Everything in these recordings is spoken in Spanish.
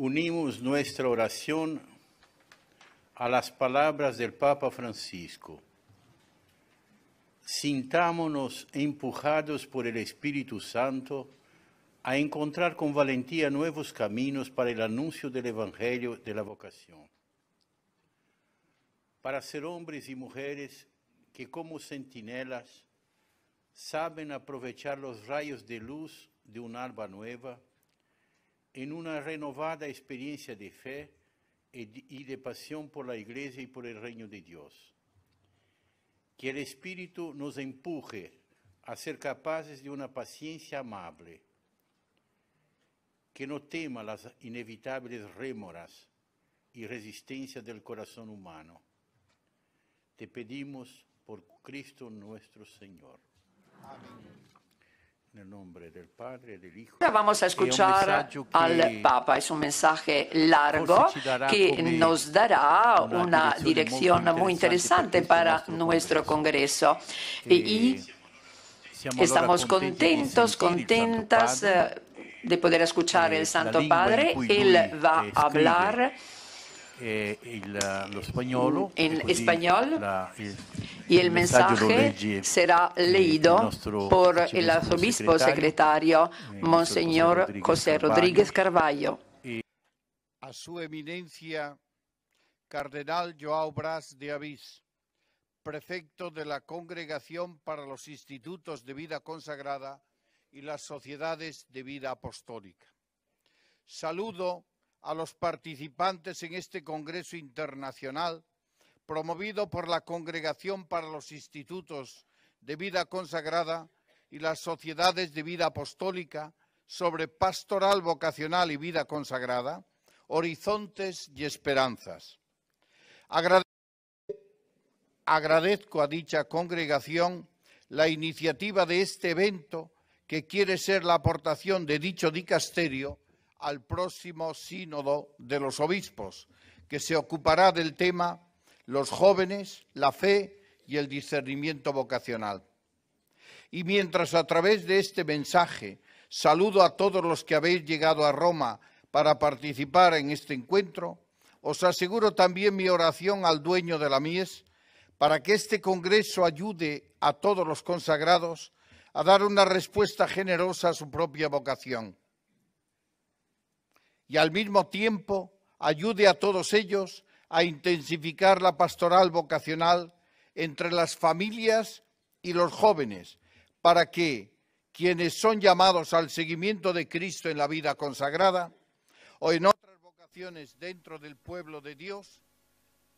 unimos nuestra oración a las palabras del Papa Francisco. Sintámonos empujados por el Espíritu Santo a encontrar con valentía nuevos caminos para el anuncio del Evangelio de la vocación. Para ser hombres y mujeres que como centinelas saben aprovechar los rayos de luz de un alba nueva, en una renovada experiencia de fe y de pasión por la Iglesia y por el reino de Dios. Que el Espíritu nos empuje a ser capaces de una paciencia amable, que no tema las inevitables rémoras y resistencia del corazón humano. Te pedimos por Cristo nuestro Señor. Amén. Ahora Vamos a escuchar al Papa. Es un mensaje largo que nos dará una dirección muy interesante para nuestro Congreso. Eh, y estamos e contentos, contentas eh, de poder escuchar eh, el Santo Padre. Él va a hablar. Eh, en pues, español y el, mensaje, eh, será leído por el arzobispo secretario, eh, Monseñor José, Rodríguez Carballo. A su eminencia, Cardenal Joao Bras de avis prefecto de la Congregación para los Institutos de Vida Consagrada y las Sociedades de Vida Apostólica. Saludo a los participantes en este Congreso Internacional promovido por la Congregación para los Institutos de Vida Consagrada y las Sociedades de Vida Apostólica sobre Pastoral Vocacional y Vida Consagrada, Horizontes y Esperanzas. Agradezco a dicha congregación la iniciativa de este evento que quiere ser la aportación de dicho dicasterio al próximo sínodo de los obispos, que se ocupará del tema los jóvenes, la fe y el discernimiento vocacional. Y mientras a través de este mensaje saludo a todos los que habéis llegado a Roma para participar en este encuentro, os aseguro también mi oración al dueño de la mies para que este Congreso ayude a todos los consagrados a dar una respuesta generosa a su propia vocación y al mismo tiempo ayude a todos ellos a intensificar la pastoral vocacional entre las familias y los jóvenes, para que quienes son llamados al seguimiento de Cristo en la vida consagrada o en otras vocaciones dentro del pueblo de Dios,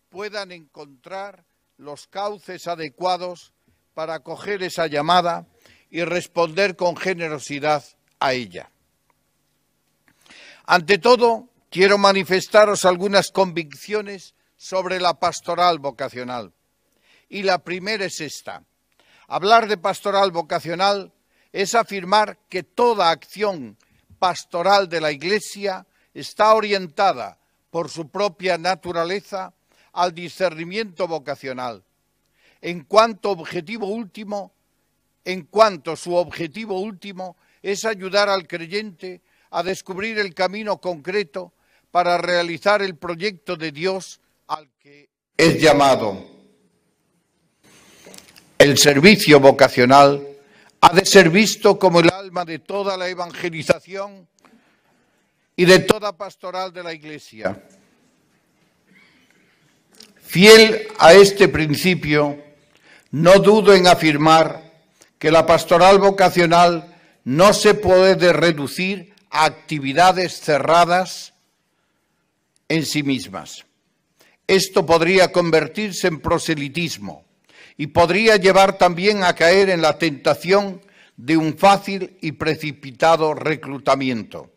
puedan encontrar los cauces adecuados para acoger esa llamada y responder con generosidad a ella. Ante todo, quiero manifestaros algunas convicciones sobre la pastoral vocacional. Y la primera es esta. Hablar de pastoral vocacional es afirmar que toda acción pastoral de la Iglesia está orientada por su propia naturaleza al discernimiento vocacional, en cuanto objetivo último, en cuanto su objetivo último es ayudar al creyente a descubrir el camino concreto para realizar el proyecto de Dios al que es llamado. El servicio vocacional ha de ser visto como el alma de toda la evangelización y de toda pastoral de la Iglesia. Fiel a este principio, no dudo en afirmar que la pastoral vocacional no se puede reducir actividades cerradas en sí mismas. Esto podría convertirse en proselitismo y podría llevar también a caer en la tentación de un fácil y precipitado reclutamiento.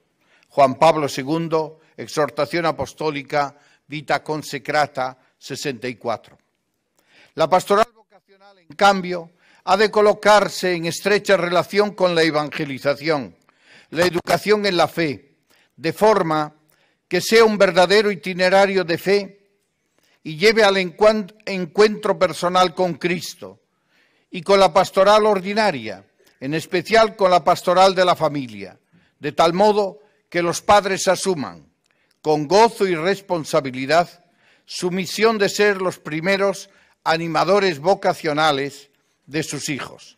Juan Pablo II, Exhortación Apostólica, Vita Consecrata, 64. La pastoral vocacional, en cambio, ha de colocarse en estrecha relación con la evangelización la educación en la fe, de forma que sea un verdadero itinerario de fe y lleve al encuentro personal con Cristo y con la pastoral ordinaria, en especial con la pastoral de la familia, de tal modo que los padres asuman con gozo y responsabilidad su misión de ser los primeros animadores vocacionales de sus hijos,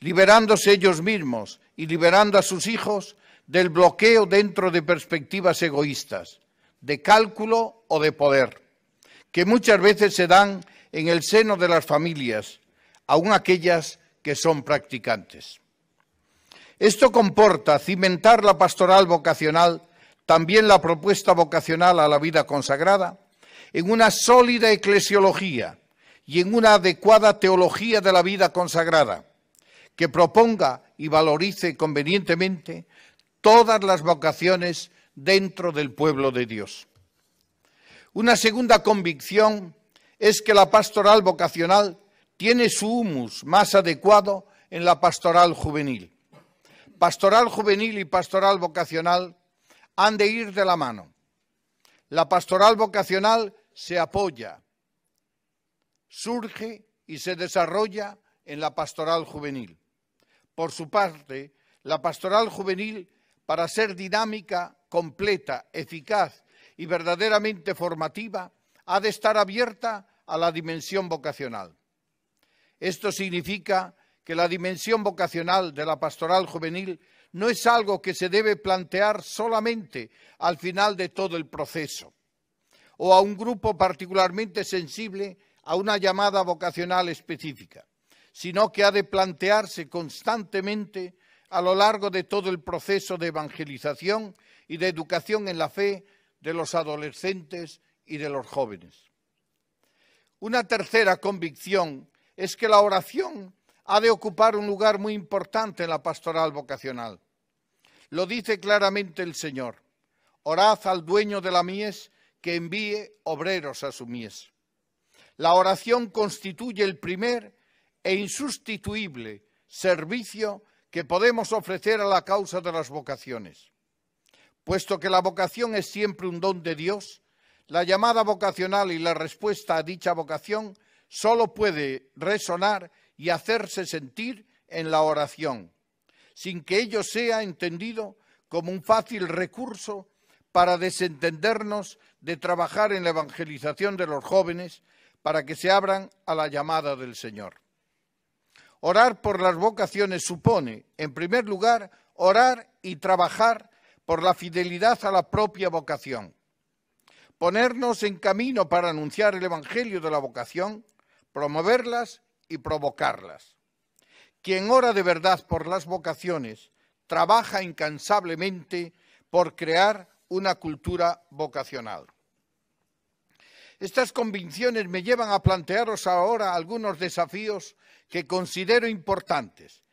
liberándose ellos mismos y liberando a sus hijos del bloqueo dentro de perspectivas egoístas, de cálculo o de poder, que muchas veces se dan en el seno de las familias, aun aquellas que son practicantes. Esto comporta cimentar la pastoral vocacional, también la propuesta vocacional a la vida consagrada, en una sólida eclesiología y en una adecuada teología de la vida consagrada, que proponga y valorice convenientemente todas las vocaciones dentro del pueblo de Dios. Una segunda convicción es que la pastoral vocacional tiene su humus más adecuado en la pastoral juvenil. Pastoral juvenil y pastoral vocacional han de ir de la mano. La pastoral vocacional se apoya, surge y se desarrolla en la pastoral juvenil por su parte, la pastoral juvenil para ser dinámica, completa, eficaz y verdaderamente formativa, ha de estar abierta a la dimensión vocacional. Esto significa que la dimensión vocacional de la pastoral juvenil no es algo que se debe plantear solamente al final de todo el proceso o a un grupo particularmente sensible a una llamada vocacional específica sino que ha de plantearse constantemente a lo largo de todo el proceso de evangelización y de educación en la fe de los adolescentes y de los jóvenes. Una tercera convicción es que la oración ha de ocupar un lugar muy importante en la pastoral vocacional. Lo dice claramente el Señor. Orad al dueño de la mies que envíe obreros a su mies. La oración constituye el primer e insustituible servicio que podemos ofrecer a la causa de las vocaciones. Puesto que la vocación es siempre un don de Dios, la llamada vocacional y la respuesta a dicha vocación solo puede resonar y hacerse sentir en la oración, sin que ello sea entendido como un fácil recurso para desentendernos de trabajar en la evangelización de los jóvenes para que se abran a la llamada del Señor. Orar por las vocaciones supone, en primer lugar, orar y trabajar por la fidelidad a la propia vocación. Ponernos en camino para anunciar el Evangelio de la vocación, promoverlas y provocarlas. Quien ora de verdad por las vocaciones trabaja incansablemente por crear una cultura vocacional. Estas convicciones me llevan a plantearos ahora algunos desafíos que considero importantes.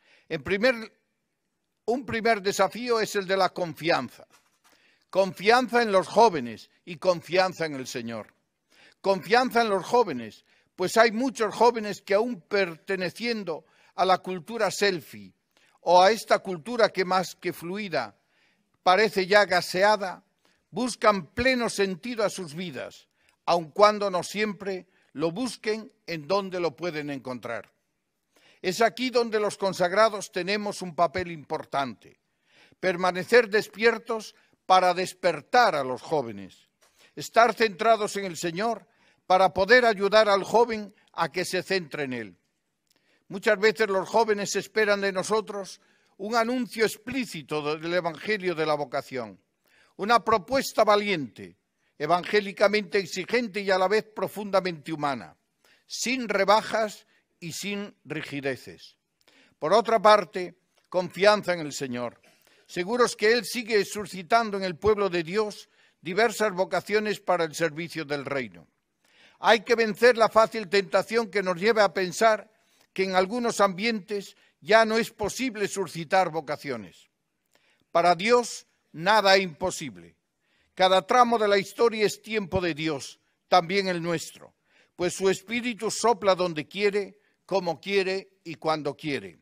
un primer desafío es el de la confianza. Confianza en los jóvenes y confianza en el Señor. Confianza en los jóvenes, pues hay muchos jóvenes que aún perteneciendo a la cultura selfie o a esta cultura que más que fluida parece ya gaseada, buscan pleno sentido a sus vidas aun cuando no siempre lo busquen en donde lo pueden encontrar. Es aquí donde los consagrados tenemos un papel importante, permanecer despiertos para despertar a los jóvenes, estar centrados en el Señor para poder ayudar al joven a que se centre en Él. Muchas veces los jóvenes esperan de nosotros un anuncio explícito del Evangelio de la vocación, una propuesta valiente, evangélicamente exigente y a la vez profundamente humana, sin rebajas y sin rigideces. Por otra parte, confianza en el Señor, seguros que Él sigue suscitando en el pueblo de Dios diversas vocaciones para el servicio del reino. Hay que vencer la fácil tentación que nos lleva a pensar que en algunos ambientes ya no es posible suscitar vocaciones. Para Dios nada es imposible cada tramo de la historia es tiempo de Dios, también el nuestro, pues su espíritu sopla donde quiere, como quiere y cuando quiere.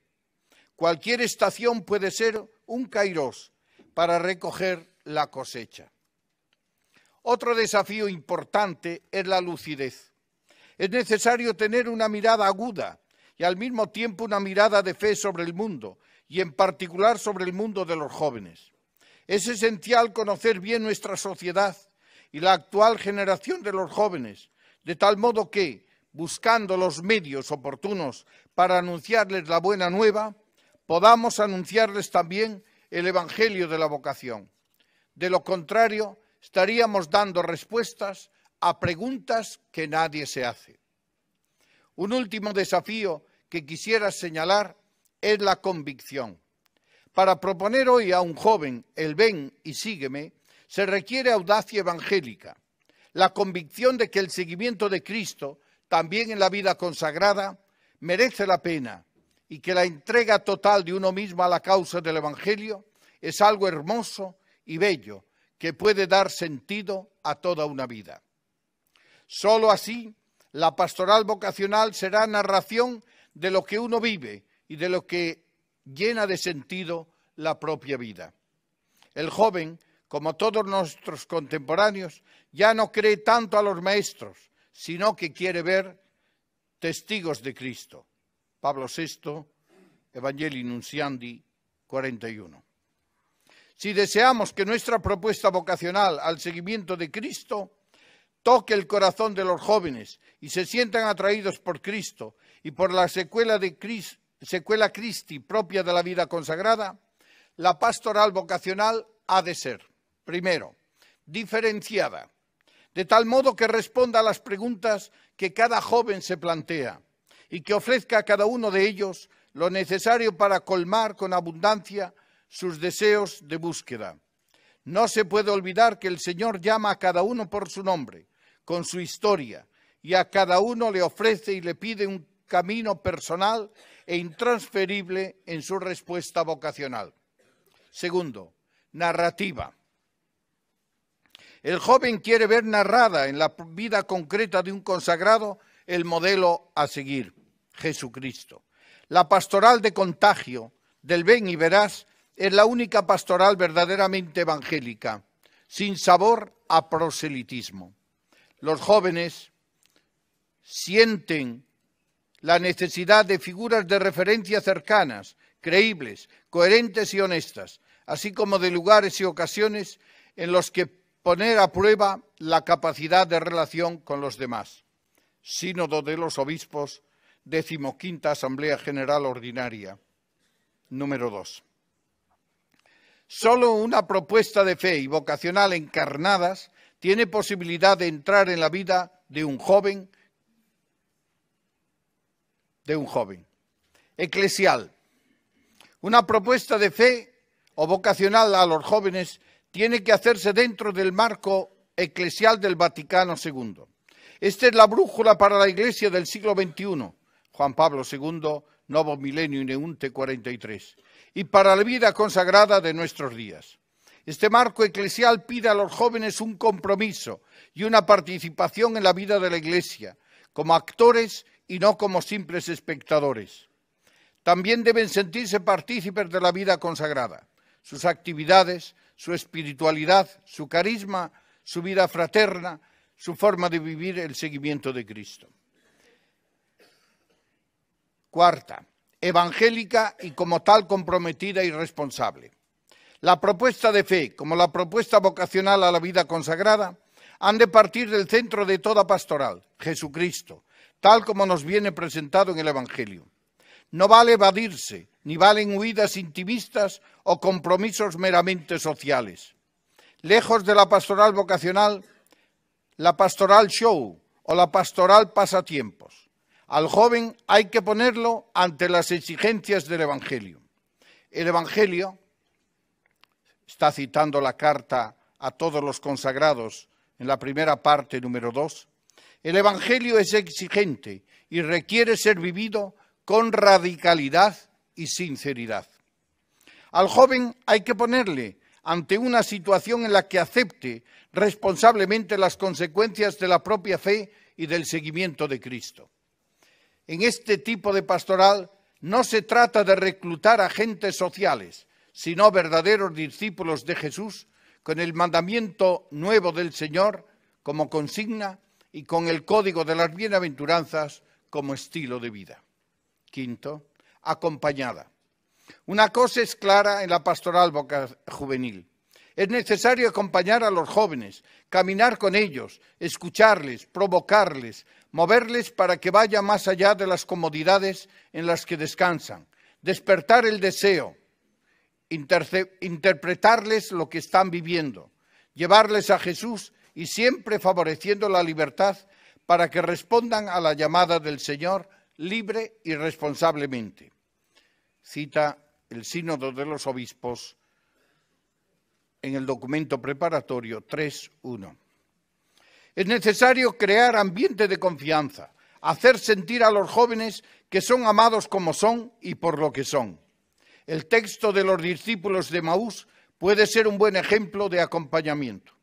Cualquier estación puede ser un kairos para recoger la cosecha. Otro desafío importante es la lucidez. Es necesario tener una mirada aguda y al mismo tiempo una mirada de fe sobre el mundo y en particular sobre el mundo de los jóvenes. Es esencial conocer bien nuestra sociedad y la actual generación de los jóvenes, de tal modo que, buscando los medios oportunos para anunciarles la buena nueva, podamos anunciarles también el Evangelio de la vocación. De lo contrario, estaríamos dando respuestas a preguntas que nadie se hace. Un último desafío que quisiera señalar es la convicción. Para proponer hoy a un joven el ven y sígueme, se requiere audacia evangélica, la convicción de que el seguimiento de Cristo, también en la vida consagrada, merece la pena y que la entrega total de uno mismo a la causa del Evangelio es algo hermoso y bello que puede dar sentido a toda una vida. Solo así la pastoral vocacional será narración de lo que uno vive y de lo que llena de sentido la propia vida. El joven, como todos nuestros contemporáneos, ya no cree tanto a los maestros, sino que quiere ver testigos de Cristo. Pablo VI, Evangelii Nunciandi 41. Si deseamos que nuestra propuesta vocacional al seguimiento de Cristo toque el corazón de los jóvenes y se sientan atraídos por Cristo y por la secuela de Cristo, secuela Christi propia de la vida consagrada, la pastoral vocacional ha de ser, primero, diferenciada, de tal modo que responda a las preguntas que cada joven se plantea y que ofrezca a cada uno de ellos lo necesario para colmar con abundancia sus deseos de búsqueda. No se puede olvidar que el Señor llama a cada uno por su nombre, con su historia, y a cada uno le ofrece y le pide un camino personal e intransferible en su respuesta vocacional. Segundo, narrativa. El joven quiere ver narrada en la vida concreta de un consagrado el modelo a seguir, Jesucristo. La pastoral de contagio del ven y verás es la única pastoral verdaderamente evangélica, sin sabor a proselitismo. Los jóvenes sienten la necesidad de figuras de referencia cercanas, creíbles, coherentes y honestas, así como de lugares y ocasiones en los que poner a prueba la capacidad de relación con los demás. Sínodo de los Obispos, decimoquinta Asamblea General Ordinaria. Número 2. Solo una propuesta de fe y vocacional encarnadas tiene posibilidad de entrar en la vida de un joven de un joven. Eclesial. Una propuesta de fe o vocacional a los jóvenes tiene que hacerse dentro del marco eclesial del Vaticano II. Esta es la brújula para la Iglesia del siglo XXI, Juan Pablo II, Novo Milenio y Neunte 43, y para la vida consagrada de nuestros días. Este marco eclesial pide a los jóvenes un compromiso y una participación en la vida de la Iglesia, como actores y no como simples espectadores. También deben sentirse partícipes de la vida consagrada, sus actividades, su espiritualidad, su carisma, su vida fraterna, su forma de vivir el seguimiento de Cristo. Cuarta, evangélica y como tal comprometida y responsable. La propuesta de fe, como la propuesta vocacional a la vida consagrada, han de partir del centro de toda pastoral, Jesucristo, tal como nos viene presentado en el Evangelio. No vale evadirse, ni valen huidas intimistas o compromisos meramente sociales. Lejos de la pastoral vocacional, la pastoral show o la pastoral pasatiempos. Al joven hay que ponerlo ante las exigencias del Evangelio. El Evangelio está citando la carta a todos los consagrados en la primera parte número 2, el Evangelio es exigente y requiere ser vivido con radicalidad y sinceridad. Al joven hay que ponerle ante una situación en la que acepte responsablemente las consecuencias de la propia fe y del seguimiento de Cristo. En este tipo de pastoral no se trata de reclutar agentes sociales, sino verdaderos discípulos de Jesús con el mandamiento nuevo del Señor como consigna y con el código de las bienaventuranzas como estilo de vida. Quinto, acompañada. Una cosa es clara en la pastoral juvenil. Es necesario acompañar a los jóvenes, caminar con ellos, escucharles, provocarles, moverles para que vaya más allá de las comodidades en las que descansan, despertar el deseo, interpretarles lo que están viviendo, llevarles a Jesús y siempre favoreciendo la libertad para que respondan a la llamada del Señor libre y responsablemente. Cita el Sínodo de los Obispos en el documento preparatorio 3.1. Es necesario crear ambiente de confianza, hacer sentir a los jóvenes que son amados como son y por lo que son. El texto de los discípulos de Maús puede ser un buen ejemplo de acompañamiento.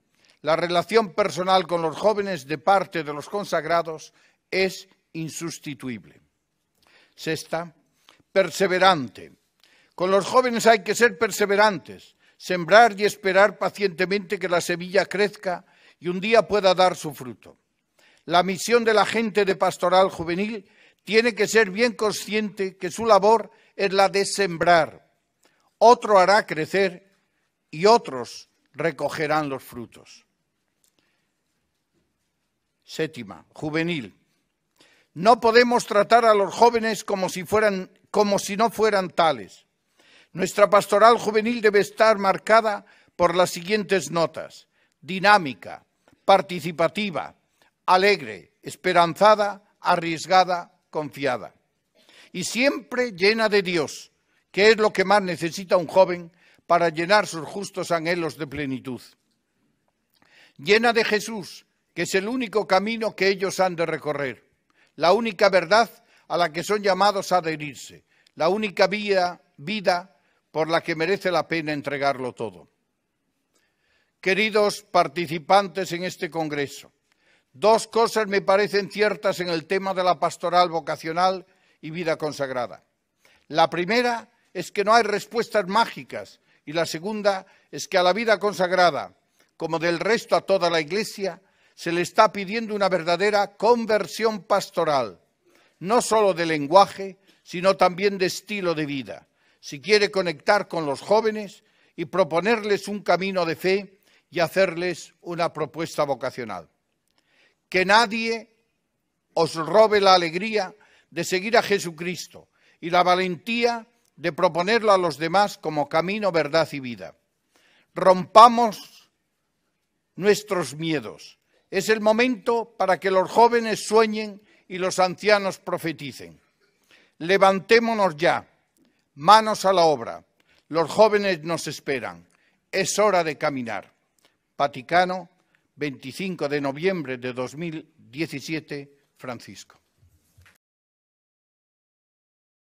La relación personal con los jóvenes de parte de los consagrados es insustituible. Sexta, perseverante. Con los jóvenes hay que ser perseverantes, sembrar y esperar pacientemente que la semilla crezca y un día pueda dar su fruto. La misión de la gente de pastoral juvenil tiene que ser bien consciente que su labor es la de sembrar. Otro hará crecer y otros recogerán los frutos. Séptima, juvenil. No podemos tratar a los jóvenes como si, fueran, como si no fueran tales. Nuestra pastoral juvenil debe estar marcada por las siguientes notas. Dinámica, participativa, alegre, esperanzada, arriesgada, confiada. Y siempre llena de Dios, que es lo que más necesita un joven para llenar sus justos anhelos de plenitud. Llena de Jesús, que es el único camino que ellos han de recorrer, la única verdad a la que son llamados a adherirse, la única vida por la que merece la pena entregarlo todo. Queridos participantes en este Congreso, dos cosas me parecen ciertas en el tema de la pastoral vocacional y vida consagrada. La primera es que no hay respuestas mágicas y la segunda es que a la vida consagrada, como del resto a toda la Iglesia, se le está pidiendo una verdadera conversión pastoral, no solo de lenguaje, sino también de estilo de vida, si quiere conectar con los jóvenes y proponerles un camino de fe y hacerles una propuesta vocacional. Que nadie os robe la alegría de seguir a Jesucristo y la valentía de proponerlo a los demás como camino, verdad y vida. Rompamos nuestros miedos es el momento para que los jóvenes sueñen y los ancianos profeticen. Levantémonos ya, manos a la obra. Los jóvenes nos esperan. Es hora de caminar. Vaticano, 25 de noviembre de 2017, Francisco.